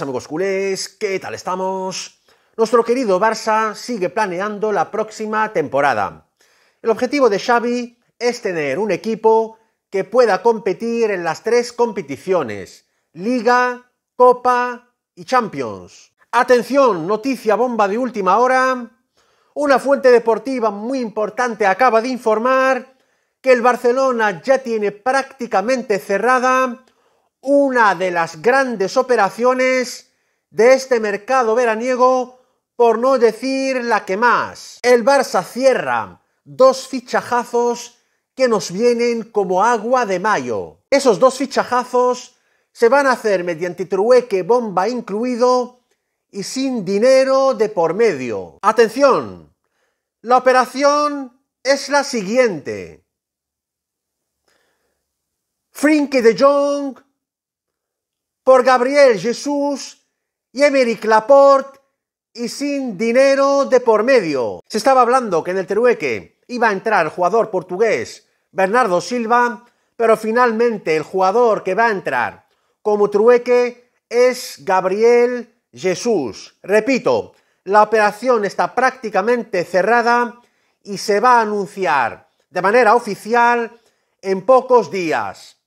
amigos culés, ¿qué tal estamos? Nuestro querido Barça sigue planeando la próxima temporada. El objetivo de Xavi es tener un equipo que pueda competir en las tres competiciones, Liga, Copa y Champions. Atención, noticia bomba de última hora. Una fuente deportiva muy importante acaba de informar que el Barcelona ya tiene prácticamente cerrada una de las grandes operaciones de este mercado veraniego, por no decir la que más. El Barça cierra dos fichajazos que nos vienen como agua de mayo. Esos dos fichajazos se van a hacer mediante trueque bomba incluido y sin dinero de por medio. Atención, la operación es la siguiente. de Jong por Gabriel Jesús y Emeric Laporte y sin dinero de por medio. Se estaba hablando que en el Terueque iba a entrar el jugador portugués Bernardo Silva, pero finalmente el jugador que va a entrar como trueque es Gabriel Jesús. Repito, la operación está prácticamente cerrada y se va a anunciar de manera oficial en pocos días.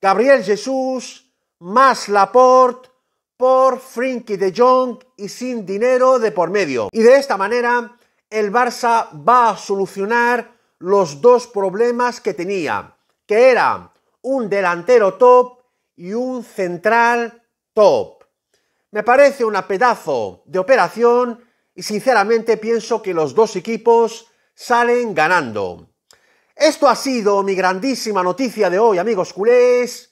Gabriel Jesús más Laporte por Frinky de Jong y sin dinero de por medio. Y de esta manera el Barça va a solucionar los dos problemas que tenía, que era un delantero top y un central top. Me parece una pedazo de operación y sinceramente pienso que los dos equipos salen ganando. Esto ha sido mi grandísima noticia de hoy, amigos culés.